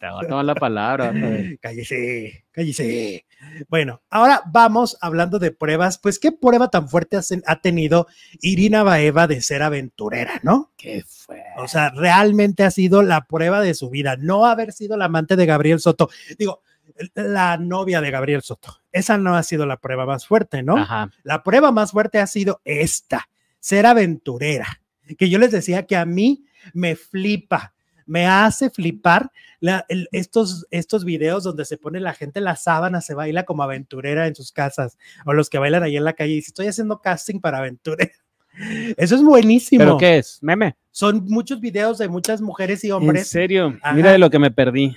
a tomar la palabra. cállese, cállese. Bueno, ahora vamos hablando de pruebas. Pues, ¿qué prueba tan fuerte ha tenido Irina Baeva de ser aventurera, no? ¿Qué fue? O sea, realmente ha sido la prueba de su vida, no haber sido la amante de Gabriel Soto. Digo, la novia de Gabriel Soto. Esa no ha sido la prueba más fuerte, ¿no? La prueba más fuerte ha sido esta, ser aventurera. Que yo les decía que a mí me flipa me hace flipar estos, estos videos donde se pone la gente la sábana, se baila como aventurera en sus casas, o los que bailan ahí en la calle y estoy haciendo casting para aventurera. Eso es buenísimo. ¿Pero qué es? ¿Meme? Son muchos videos de muchas mujeres y hombres. ¿En serio? Mira de lo que me perdí.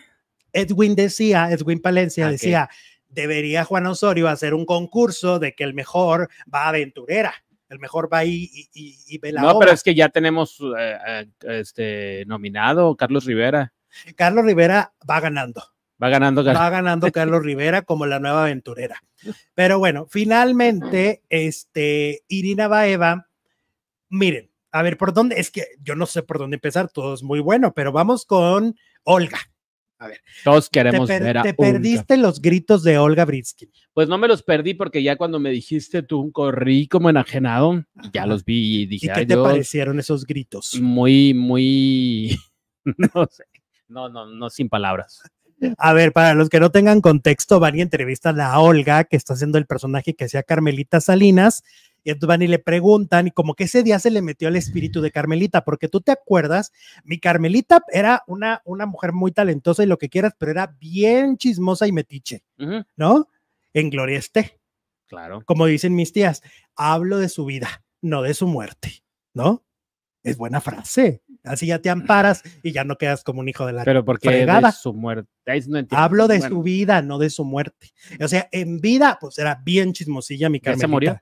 Edwin decía, Edwin Palencia ah, decía, debería Juan Osorio hacer un concurso de que el mejor va aventurera el mejor va ahí y, y, ve No, pero es que ya tenemos eh, eh, este, nominado Carlos Rivera. Carlos Rivera va ganando. Va ganando, va ganando Carlos Rivera como la nueva aventurera. Pero bueno, finalmente, este, Irina Baeva, miren, a ver, ¿por dónde? Es que yo no sé por dónde empezar, todo es muy bueno, pero vamos con Olga. A ver. Todos queremos te ver Te perdiste los gritos de Olga Britsky. Pues no me los perdí porque ya cuando me dijiste tú, corrí como enajenado, ya los vi y dije. ¿Y qué te parecieron esos gritos? Muy, muy. no sé. No, no, no, sin palabras. A ver, para los que no tengan contexto, van y entrevistan a Olga, que está haciendo el personaje que hacía Carmelita Salinas, y eh, entonces van y le preguntan, y como que ese día se le metió el espíritu de Carmelita, porque tú te acuerdas, mi Carmelita era una, una mujer muy talentosa y lo que quieras, pero era bien chismosa y metiche, ¿no? En gloria esté. Claro. Como dicen mis tías, hablo de su vida, no de su muerte, ¿no? Es buena frase. Así ya te amparas y ya no quedas como un hijo de la Pero porque fregada. de su muerte. Hablo de su vida, no de su muerte. O sea, en vida, pues era bien chismosilla mi Carmelita. se murió?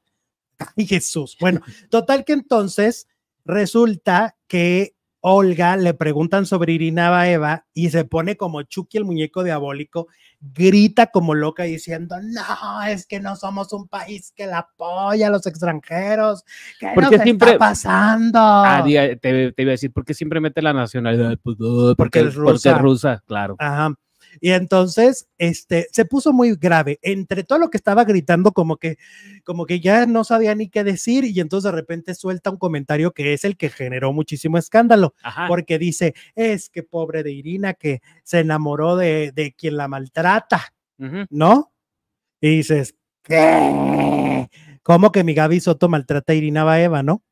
Ay, Jesús. Bueno, total que entonces resulta que Olga le preguntan sobre Irina Eva y se pone como Chucky el muñeco diabólico, grita como loca diciendo, no, es que no somos un país que la apoya a los extranjeros, ¿qué nos siempre, está pasando? Ah, te, iba a decir, ¿por qué siempre mete la nacionalidad? Porque, rusa. Porque es rusa, claro. Ajá. Y entonces, este, se puso muy grave. Entre todo lo que estaba gritando, como que, como que ya no sabía ni qué decir y entonces de repente suelta un comentario que es el que generó muchísimo escándalo, porque dice, es que pobre de Irina que se enamoró de, de quien la maltrata, ¿no? Y dices, ¿qué? ¿Cómo que mi Gaby Soto maltrata a Irina Baeva, no?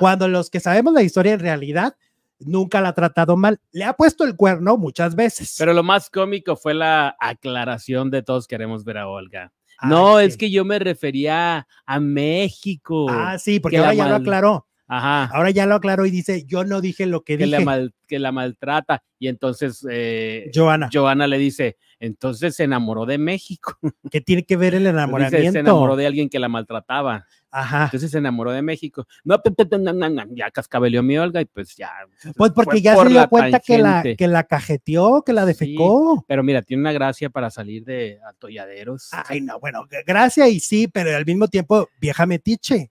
Cuando los que sabemos la historia en realidad nunca la ha tratado mal. Le ha puesto el cuerno muchas veces. Pero lo más cómico fue la aclaración de todos queremos ver a Olga. Ah, no, es que yo me refería a México. Ah, sí, porque ahora ya lo aclaró. Ajá. Ahora ya lo aclaró y dice, yo no dije lo que, dije. La que la maltrata. Y entonces eh, Joana. le dice, entonces se enamoró de México. ¿Qué tiene que ver el enamoramiento? se enamoró de alguien que la maltrataba. Ajá. Entonces se enamoró de México. No, ya cascabeleó mi Olga y pues ya. Pues porque ya se dio cuenta que la, que cajeteó, que la defecó. pero mira, tiene una gracia para salir de atolladeros. Ay, no, bueno, gracia y sí, pero al mismo tiempo, vieja metiche.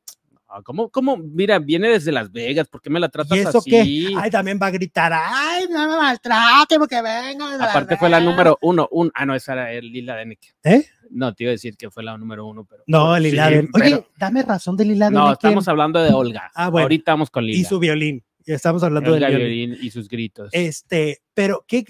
Ah, ¿Cómo, cómo? Mira, viene desde Las Vegas, ¿por qué me la tratas ¿Y eso así? Qué? Ay, también va a gritar, ay, no me maltrate porque venga. Aparte fue la número uno, un, ah, no, esa era Lila Deneke. ¿Eh? No, te iba a decir que fue la número uno, pero. No, Lila Oye, dame razón de Lila No, estamos hablando de Olga. Ah, bueno. Ahorita vamos con Lila. Y su violín. Estamos hablando Olga del violín. Y sus gritos. Este, pero qué,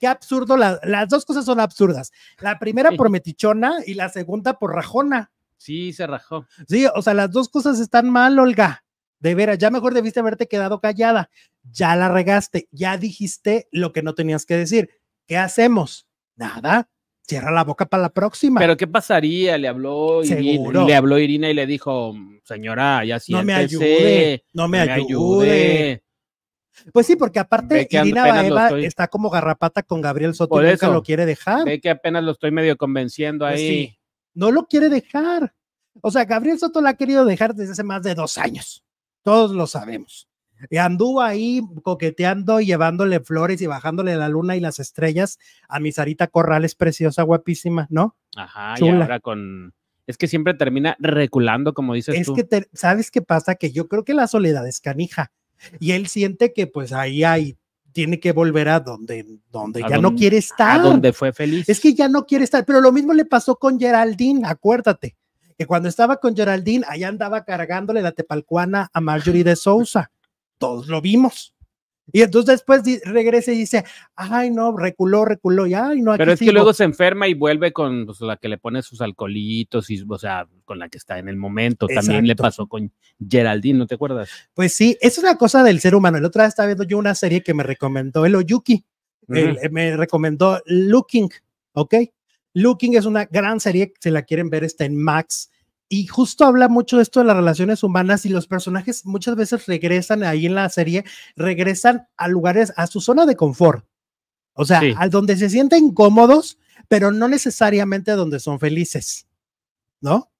qué absurdo. las dos cosas son absurdas. La primera por metichona y la segunda por rajona. Sí, se rajó. Sí, o sea, las dos cosas están mal, Olga. De veras, ya mejor debiste haberte quedado callada. Ya la regaste, ya dijiste lo que no tenías que decir. ¿Qué hacemos? Nada. Cierra la boca para la próxima. Pero ¿qué pasaría? Le habló Irina, le habló Irina y le dijo, señora, ya sí, No me ayude, no me, ayude. Pues sí, porque aparte Irina Baeva está como garrapata con Gabriel Soto, Por lo quiere dejar. Ve que apenas lo estoy medio convenciendo pues ahí no lo quiere dejar. O sea, Gabriel Soto la ha querido dejar desde hace más de dos años. Todos lo sabemos. Y anduvo ahí coqueteando llevándole flores y bajándole la luna y las estrellas a mi Corral, es preciosa, guapísima, ¿no? Ajá, y ahora con. Es que siempre termina reculando, como dices es tú. Es que, ¿sabes qué pasa? Que yo creo que la soledad es canija. Y él siente que, pues ahí hay tiene que volver a donde, donde ya no quiere estar. A donde fue feliz. Es que ya no quiere estar, pero lo mismo le pasó con Geraldine, acuérdate, que cuando estaba con Geraldine, allá andaba cargándole la tepalcuana a Marjorie de Sousa. Todos lo vimos. Y entonces después regresa y dice, ay, no, reculó, reculó, y ay, no. Aquí Pero es que luego se enferma y vuelve con pues, la que le pone sus alcoholitos, y, o sea, con la que está en el momento. También le pasó con Geraldine, ¿no te acuerdas? Pues sí, es una cosa del ser humano. El otro día estaba viendo yo una serie que me recomendó el Oyuki, eh, me recomendó Looking, ¿ok? Looking es una gran serie, se la quieren ver, está en Max y justo habla mucho de esto de las relaciones humanas y los personajes muchas veces regresan ahí en la serie, regresan a lugares, a su zona de confort. O sea, a donde se sienten cómodos, pero no necesariamente donde son felices. ¿No?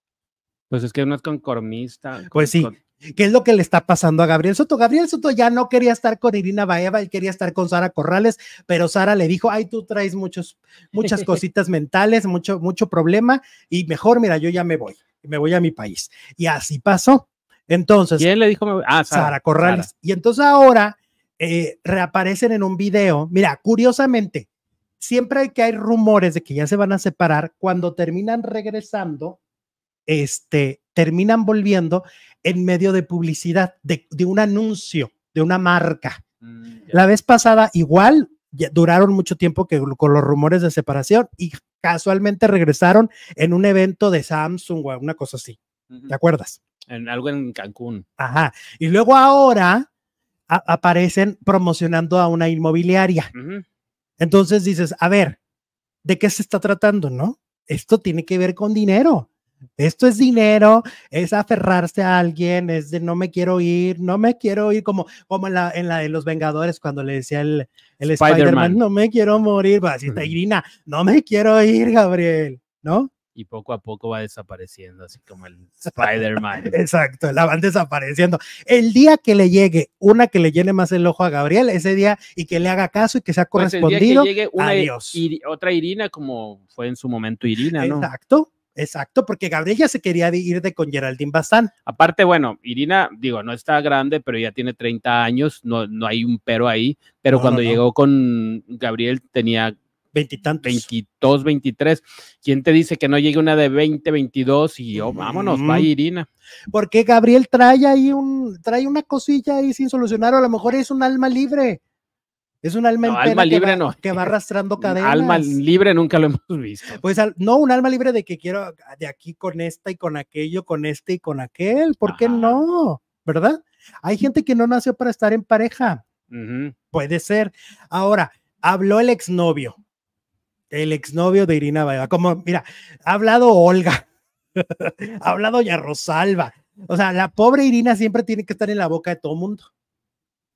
Pues es que no es concormista. pues sí. ¿Qué es lo que le está pasando a Gabriel Soto? Gabriel Soto ya no quería estar con Irina Baeva, y quería estar con Sara Corrales, pero Sara le dijo, ay, tú traes muchos, muchas cositas mentales, mucho, mucho problema, y mejor, mira, yo ya me voy me voy a mi país. Y así pasó. Entonces. ¿Quién le dijo? Ah, Sara, Corrales. Y entonces ahora eh, reaparecen en un video. Mira, curiosamente, siempre que hay rumores de que ya se van a separar, cuando terminan regresando, este, terminan volviendo en medio de publicidad, de, un anuncio, de una marca. Mm, La vez pasada, igual, duraron mucho tiempo que, con los rumores de separación y casualmente regresaron en un evento de Samsung o una cosa así. ¿Te acuerdas? En algo en Cancún. Ajá. Y luego ahora aparecen promocionando a una inmobiliaria. Entonces dices, a ver, ¿de qué se está tratando, no? Esto tiene que ver con dinero. Esto es dinero, es aferrarse a alguien, es de no me quiero ir, no me quiero ir, como, como en, la, en la de los Vengadores cuando le decía el, el Spider-Man, no me quiero morir, pues, así está Irina, no me quiero ir, Gabriel, ¿no? y poco a poco va desapareciendo, así como el Spider-Man. Exacto, la van desapareciendo. El día que le llegue una que le llene más el ojo a Gabriel, ese día, y que le haga caso y que sea pues, correspondido, llegue una, adiós. otra Irina, como fue en su momento Irina, ¿no? Exacto, Exacto, porque Gabriel ya se quería ir de con Geraldine Bastán Aparte, bueno, Irina, digo, no está grande, pero ya tiene 30 años, no, no hay un pero ahí, pero cuando llegó con Gabriel tenía veintitantos. 22, 23. ¿Quién te dice que no llegue una de 20, 22 y yo, vámonos, mm. va Irina? Porque Gabriel trae ahí un, trae una cosilla ahí sin solucionar, a lo mejor es un alma libre. Es un alma, libre que va, no. que va arrastrando cadenas. Alma libre nunca lo hemos visto. Pues no, un alma libre de que quiero de aquí con esta y con aquello, con este y con aquel. ¿Por qué no? ¿Verdad? Hay gente que no nació para estar en pareja. Puede ser. Ahora, habló el exnovio. El exnovio de Irina Baeva. Como, mira, ha hablado Olga. ha hablado ya Rosalba. O sea, la pobre Irina siempre tiene que estar en la boca de todo mundo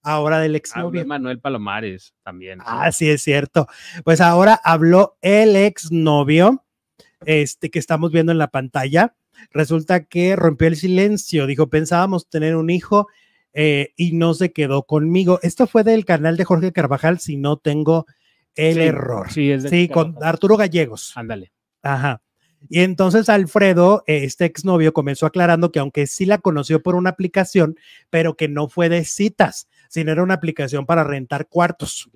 ahora del exnovio. Manuel Palomares también. Ah, sí, es cierto. Pues ahora habló el exnovio, este que estamos viendo en la pantalla. Resulta que rompió el silencio, dijo, pensábamos tener un hijo eh, y no se quedó conmigo. Esto fue del canal de Jorge Carvajal, si no tengo el error. Sí, es sí con Arturo Gallegos. Ándale. Ajá. Y entonces Alfredo, este exnovio, comenzó aclarando que aunque sí la conoció por una aplicación, pero que no fue de citas, no era una aplicación para rentar cuartos.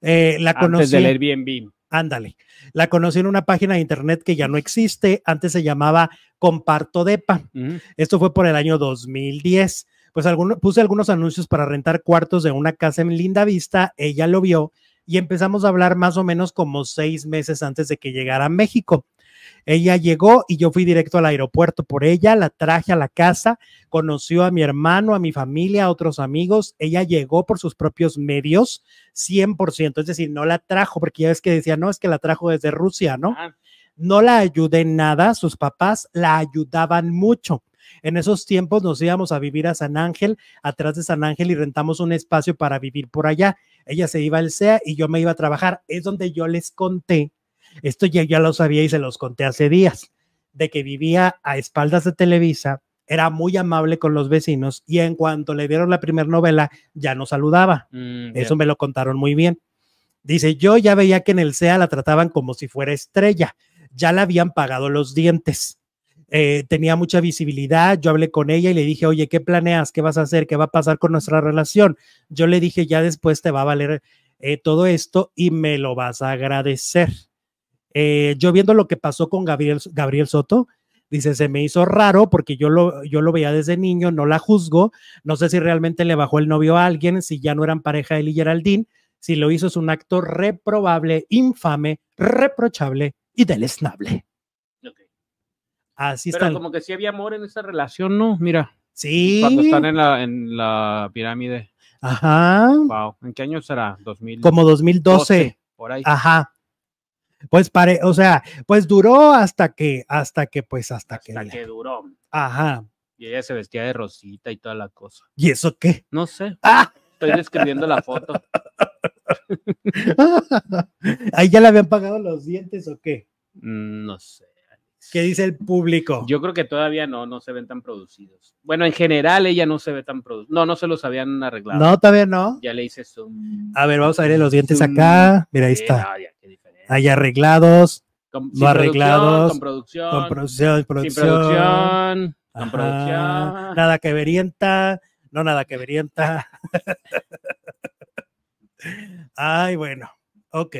Eh, la Antes conocí, del Airbnb. Ándale. La conocí en una página de internet que ya no existe. Antes se llamaba Comparto Depa. Esto fue por el año 2010. Pues alguno, puse algunos anuncios para rentar cuartos de una casa en Linda Vista. Ella lo vio y empezamos a hablar más o menos como seis meses antes de que llegara a México. Ella llegó y yo fui directo al aeropuerto por ella, la traje a la casa, conoció a mi hermano, a mi familia, a otros amigos. Ella llegó por sus propios medios, 100%, es decir, no la trajo, porque ya ves que decía, no, es que la trajo desde Rusia, ¿no? No la ayudé en nada, sus papás la ayudaban mucho. En esos tiempos nos íbamos a vivir a San Ángel, atrás de San Ángel, y rentamos un espacio para vivir por allá. Ella se iba al SEA y yo me iba a trabajar. Es donde yo les conté esto ya, ya lo sabía y se los conté hace días, de que vivía a espaldas de Televisa, era muy amable con los vecinos y en cuanto le dieron la primera novela ya no saludaba. Mm, Eso me lo contaron muy bien. Dice, yo ya veía que en el SEA la trataban como si fuera estrella, ya la habían pagado los dientes. Eh, tenía mucha visibilidad, yo hablé con ella y le dije, oye, ¿qué planeas? ¿Qué vas a hacer? ¿Qué va a pasar con nuestra relación? Yo le dije, ya después te va a valer eh, todo esto y me lo vas a agradecer. Eh, yo viendo lo que pasó con Gabriel, Soto, dice, se me hizo raro porque yo lo, yo lo veía desde niño, no la juzgo, no sé si realmente le bajó el novio a alguien, si ya no eran pareja él y Geraldine, si lo hizo es un acto reprobable, infame, reprochable y deleznable. Así está. Pero como que sí había amor en esa relación, ¿no? Mira. Sí. Cuando están en la, pirámide. Ajá. Wow. ¿En qué año será? 2000. Como 2012. por ahí. Ajá. Pues pare, o sea, pues duró hasta que, hasta que, pues hasta, que. Hasta que duró. Ajá. Y ella se vestía de rosita y toda la cosa. ¿Y eso qué? No sé. ¡Ah! Estoy describiendo la foto. ¿Ahí ya le habían pagado los dientes o qué? Mm, no sé. ¿Qué dice el público? Yo creo que todavía no, no se ven tan producidos. Bueno, en general ella no se ve tan producida. No, no se los habían arreglado. No, todavía no. Ya le hice eso. A ver, vamos a ver los dientes acá. Mira, ahí está. Hay arreglados, no arreglados, con producción, con producción, producción, producción, con producción. nada que verienta, no nada que verienta. Ay, bueno, ok.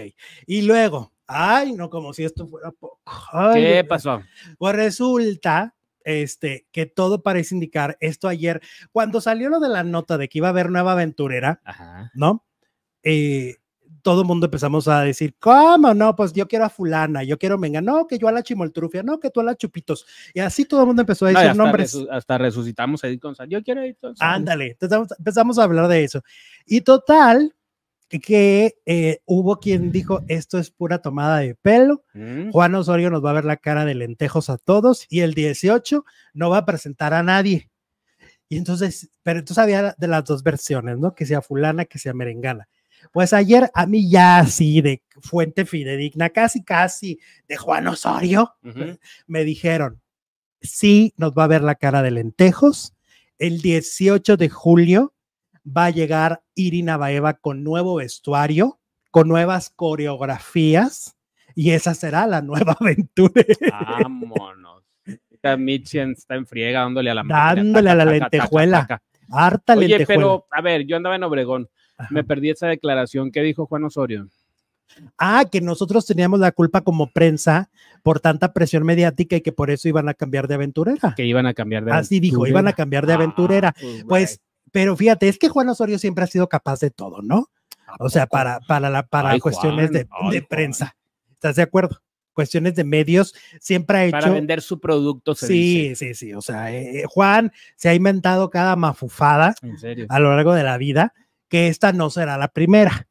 Y luego, ay, no, como si esto fuera poco. ¿Qué pasó? Pues resulta este, que todo parece indicar esto ayer, cuando salió lo de la nota de que iba a haber nueva aventurera, ¿no? Eh, todo el mundo empezamos a decir, ¿cómo? No, pues yo quiero a fulana, yo quiero venga, no, que yo a la chimoltrufia, no, que tú a la chupitos. Y así todo el mundo empezó a decir nombres. hasta resucitamos a Edith González, yo quiero a Edith Ándale, empezamos a hablar de eso. Y total, que eh, hubo quien dijo, esto es pura tomada de pelo, mm. Juan Osorio nos va a ver la cara de lentejos a todos y el 18 no va a presentar a nadie. Y entonces, pero entonces había de las dos versiones, ¿no? Que sea fulana, que sea merengana. Pues ayer a mí ya así de fuente fidedigna, casi casi de Juan Osorio, me dijeron, sí nos va a ver la cara de lentejos. El 18 de julio va a llegar Irina Baeva con nuevo vestuario, con nuevas coreografías y esa será la nueva aventura. Vámonos. Esta está en friega dándole a la Dándole a la lentejuela. Taca, Harta Oye, lentejuela. pero a ver, yo andaba en Obregón me perdí esa declaración ¿qué dijo Juan Osorio. Ah, que nosotros teníamos la culpa como prensa por tanta presión mediática y que por eso iban a cambiar de aventurera. Que iban a cambiar de Así dijo, iban a cambiar de aventurera. Ah, pues, pues pero fíjate, es que Juan Osorio siempre ha sido capaz de todo, ¿no? O sea, para, para, la, para cuestiones de, prensa. ¿Estás de acuerdo? Cuestiones de medios, siempre ha hecho. Para vender su producto, Sí, sí, sí. O sea, eh, Juan se ha inventado cada mafufada a lo largo de la vida que esta no será la primera.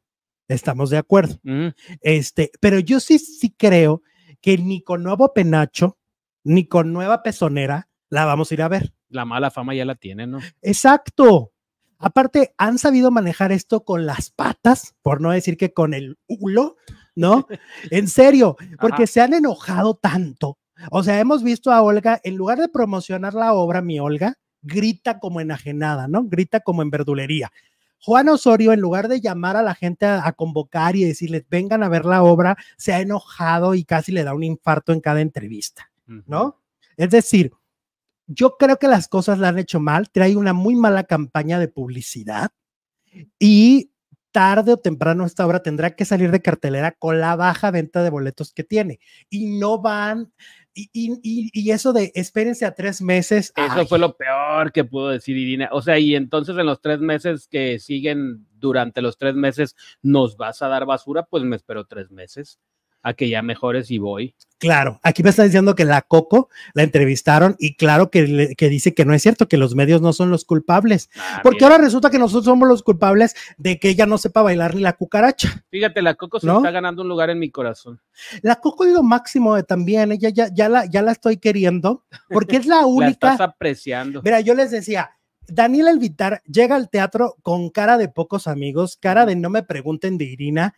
Estamos de acuerdo. Mm. Este, pero yo sí, sí creo que ni con nuevo penacho, ni con nueva pezonera, la vamos a ir a ver. La mala fama ya la tiene ¿no? Exacto. Aparte, han sabido manejar esto con las patas, por no decir que con el hulo, ¿no? en serio, porque se han enojado tanto. O sea, hemos visto a Olga, en lugar de promocionar la obra, mi Olga, grita como enajenada, ¿no? Grita como en verdulería. Juan Osorio, en lugar de llamar a la gente a, convocar y decirles vengan a ver la obra, se ha enojado y casi le da un infarto en cada entrevista, ¿no? Es decir, yo creo que las cosas la han hecho mal, trae una muy mala campaña de publicidad y tarde o temprano esta obra tendrá que salir de cartelera con la baja venta de boletos que tiene y no van y, eso de espérense a tres meses. Eso fue lo peor que pudo decir Irina. O sea, y entonces en los tres meses que siguen, durante los tres meses, ¿nos vas a dar basura? Pues me espero tres meses a que ya mejores y voy. Claro, aquí me está diciendo que la Coco la entrevistaron y claro que, dice que no es cierto, que los medios no son los culpables. Ah, porque ahora resulta que nosotros somos los culpables de que ella no sepa bailar ni la cucaracha. Fíjate, la Coco se está ganando un lugar en mi corazón. La Coco es lo máximo eh, también, ella ya, ya, la, ya la estoy queriendo porque es la única. la estás apreciando. Mira, yo les decía, Daniel Elvitar llega al teatro con cara de pocos amigos, cara de no me pregunten de Irina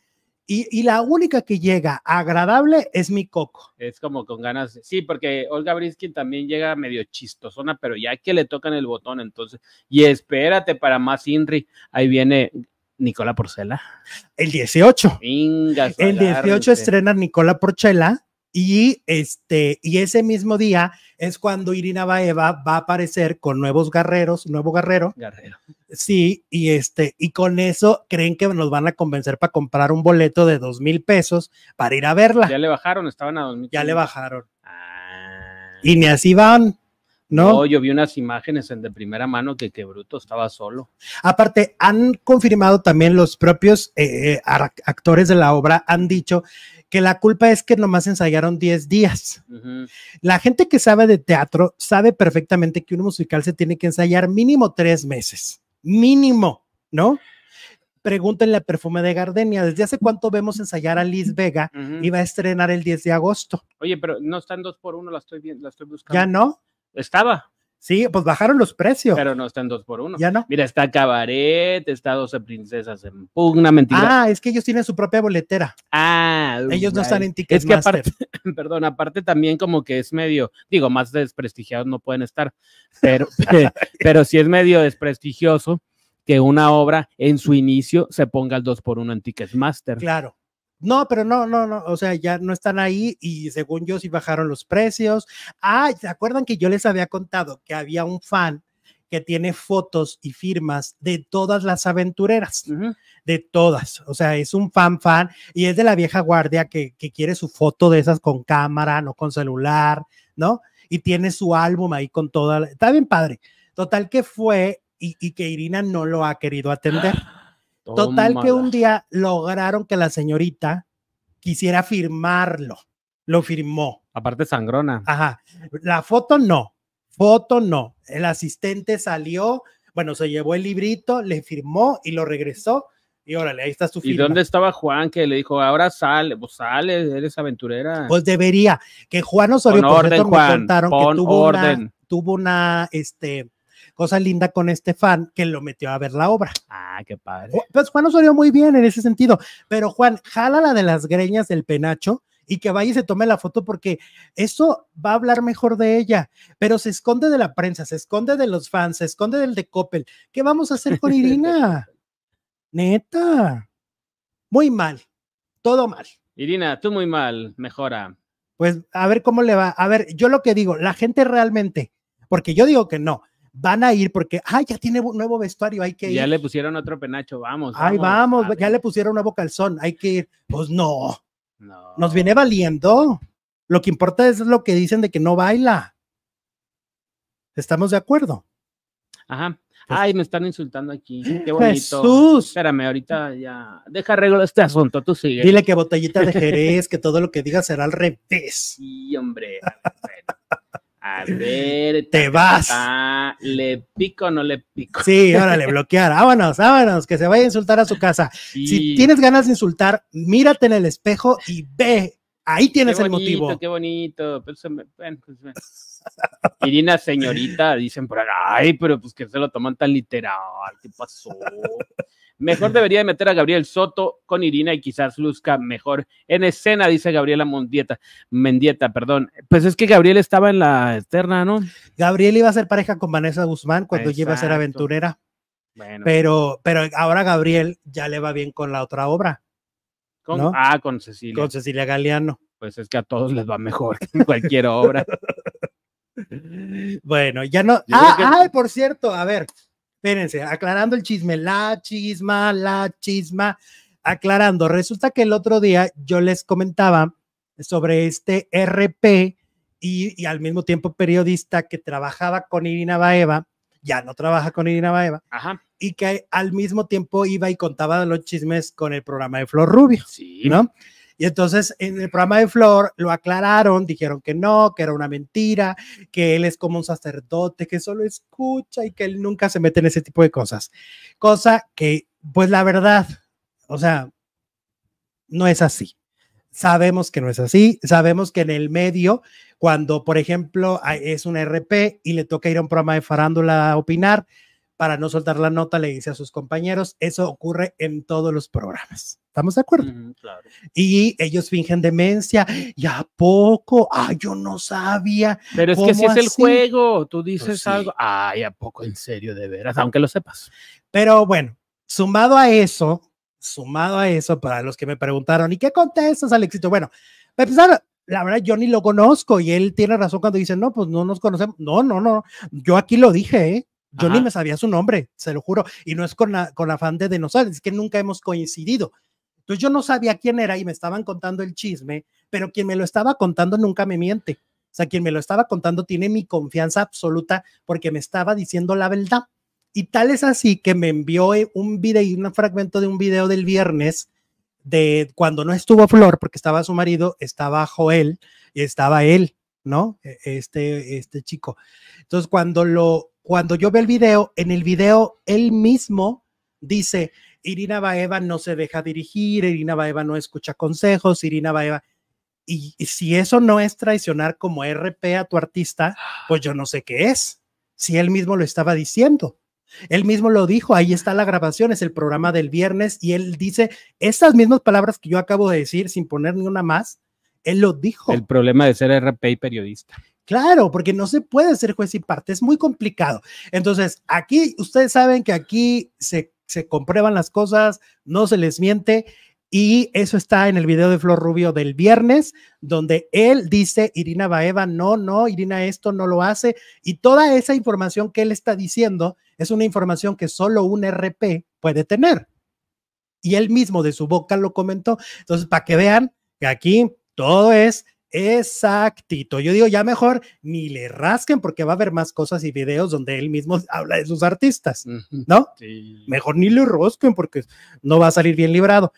y, y, la única que llega agradable es mi coco. Es como con ganas, sí, porque Olga Briskin también llega medio chistosona, pero ya que le tocan el botón, entonces, y espérate para más Inri, ahí viene Nicola Porcela. El 18. el 18 estrena Nicola Porcela y este, y ese mismo día es cuando Irina Baeva va a aparecer con nuevos guerreros, nuevo guerrero. Sí, y este, y con eso creen que nos van a convencer para comprar un boleto de dos mil pesos para ir a verla. Ya le bajaron, estaban a dos mil. Ya le bajaron. Ah. Y ni así van. ¿no? yo vi unas imágenes en de primera mano de que Bruto estaba solo. Aparte, han confirmado también los propios eh, eh, actores de la obra, han dicho que la culpa es que nomás ensayaron 10 días. La gente que sabe de teatro sabe perfectamente que un musical se tiene que ensayar mínimo tres meses, mínimo, ¿no? Pregúntenle a Perfume de Gardenia, ¿desde hace cuánto vemos ensayar a Liz Vega? Iba a estrenar el 10 de agosto. Oye, pero no están dos por uno, la estoy, la estoy buscando. ¿Ya no? Estaba. Sí, pues bajaron los precios. Pero no están dos por uno. Ya no. Mira, está Cabaret, está 12 Princesas en Pugna, mentira. Ah, es que ellos tienen su propia boletera. Ah, ellos no están en Ticketmaster. Es que aparte, perdón, aparte también como que es medio, digo, más desprestigiados no pueden estar, pero, pero sí es medio desprestigioso que una obra en su inicio se ponga el dos por uno en Ticketmaster. Claro. No, pero no, no, no, o sea, ya no están ahí y según yo sí bajaron los precios. Ah, ¿se acuerdan que yo les había contado que había un fan que tiene fotos y firmas de todas las aventureras, de todas. O sea, es un fan fan y es de la vieja guardia que, quiere su foto de esas con cámara, no con celular, ¿no? Y tiene su álbum ahí con toda, la... está bien padre. Total que fue y, y que Irina no lo ha querido atender. ¡Ah! Total que un día lograron que la señorita quisiera firmarlo. Lo firmó. Aparte sangrona. Ajá. La foto no. Foto no. El asistente salió, bueno, se llevó el librito, le firmó y lo regresó. Y órale, ahí está su firma. ¿Y dónde estaba Juan que le dijo, ahora sale, pues sale, eres aventurera? Pues debería. Que Juan Osorio, por orden, me contaron que tuvo una, tuvo una, este, cosa linda con este fan que lo metió a ver la obra. Ah, qué padre. Pues Juan nos salió muy bien en ese sentido, pero Juan, jala la de las greñas del penacho y que vaya y se tome la foto porque eso va a hablar mejor de ella, pero se esconde de la prensa, se esconde de los fans, se esconde del de Coppel. ¿Qué vamos a hacer con Irina? Neta. Muy mal. Todo mal. Irina, tú muy mal. Mejora. Pues a ver cómo le va. A ver, yo lo que digo, la gente realmente, porque yo digo que no, van a ir porque, ay, ya tiene nuevo vestuario, hay que ir. Ya le pusieron otro penacho, vamos. Ay, vamos, ya le pusieron nuevo calzón, hay que ir. Pues no. Nos viene valiendo. Lo que importa es lo que dicen de que no baila. ¿Estamos de acuerdo? Ajá. Pues ay, me están insultando aquí. Qué bonito. Jesús. Espérame, ahorita ya. Deja arreglo este asunto, tú sigue. Dile que botellita de Jerez, que todo lo que diga será al revés. Sí, hombre. A ver, te vas. le pico o no le pico. Sí, órale, bloquear. Vámonos, vámonos, que se vaya a insultar a su casa. Si tienes ganas de insultar, mírate en el espejo y ve. Ahí tienes el motivo. Qué bonito. qué pues, bonito. Pues, Irina, señorita, dicen por ahí, ay, pero pues que se lo toman tan literal. ¿Qué pasó? Mejor debería meter a Gabriel Soto con Irina y quizás luzca mejor en escena, dice Gabriela Mondieta, Mendieta, perdón. Pues es que Gabriel estaba en la externa, ¿no? Gabriel iba a ser pareja con Vanessa Guzmán cuando iba a ser aventurera. Bueno. Pero, pero ahora Gabriel ya le va bien con la otra obra. Con, Ah, con Cecilia. Con Cecilia Galeano. Pues es que a todos les va mejor que en cualquier obra. bueno, ya no. Ah, por cierto, a ver, espérense, aclarando el chisme, la chisma, la chisma, aclarando. Resulta que el otro día yo les comentaba sobre este RP y, al mismo tiempo periodista que trabajaba con Irina Baeva, ya no trabaja con Irina Baeva, y que al mismo tiempo iba y contaba los chismes con el programa de Flor Rubio, ¿no? Y entonces en el programa de Flor lo aclararon, dijeron que no, que era una mentira, que él es como un sacerdote, que solo escucha y que él nunca se mete en ese tipo de cosas. Cosa que, pues la verdad, o sea, no es así. Sabemos que no es así, sabemos que en el medio, cuando por ejemplo es un RP y le toca ir a un programa de farándula a opinar, para no soltar la nota, le dice a sus compañeros, eso ocurre en todos los programas. ¿Estamos de acuerdo? Y ellos fingen demencia. ¿Y a poco? ¡Ay, yo no sabía. Pero es que si es el juego, tú dices pues algo. Ay, ¿a poco? En serio, de veras, aunque lo sepas. Pero bueno, sumado a eso, sumado a eso, para los que me preguntaron, ¿y qué contestas, Alexito? Bueno, la verdad yo ni lo conozco y él tiene razón cuando dice, no, pues no nos conocemos. No, no, no, yo aquí lo dije, ¿eh? Yo ni me sabía su nombre, se lo juro. Y no es con, con afán de nosotros es que nunca hemos coincidido. Entonces yo no sabía quién era y me estaban contando el chisme, pero quien me lo estaba contando nunca me miente. O sea, quien me lo estaba contando tiene mi confianza absoluta porque me estaba diciendo la verdad. Y tal es así que me envió eh, un video, y un fragmento de un video del viernes de cuando no estuvo Flor, porque estaba su marido, estaba Joel y estaba él, ¿no? E, este, este chico. Entonces, cuando lo, cuando yo veo el video, en el video él mismo dice, Irina Baeva no se deja dirigir, Irina Baeva no escucha consejos, Irina Baeva... Y, si eso no es traicionar como RP a tu artista, pues yo no sé qué es, si él mismo lo estaba diciendo. Él mismo lo dijo, ahí está la grabación, es el programa del viernes y él dice estas mismas palabras que yo acabo de decir sin poner ni una más, él lo dijo. El problema de ser RP y periodista. Claro, porque no se puede ser juez y parte, es muy complicado. Entonces, aquí ustedes saben que aquí se, se comprueban las cosas, no se les miente y eso está en el video de Flor Rubio del viernes, donde él dice, Irina Baeva, no, no, Irina esto no lo hace. Y toda esa información que él está diciendo es una información que solo un RP puede tener. Y él mismo de su boca lo comentó. Entonces, para que vean que aquí todo es Exactito. Yo digo, ya mejor ni le rasquen porque va a haber más cosas y videos donde él mismo habla de sus artistas, ¿no? Mejor ni le rosquen porque no va a salir bien librado.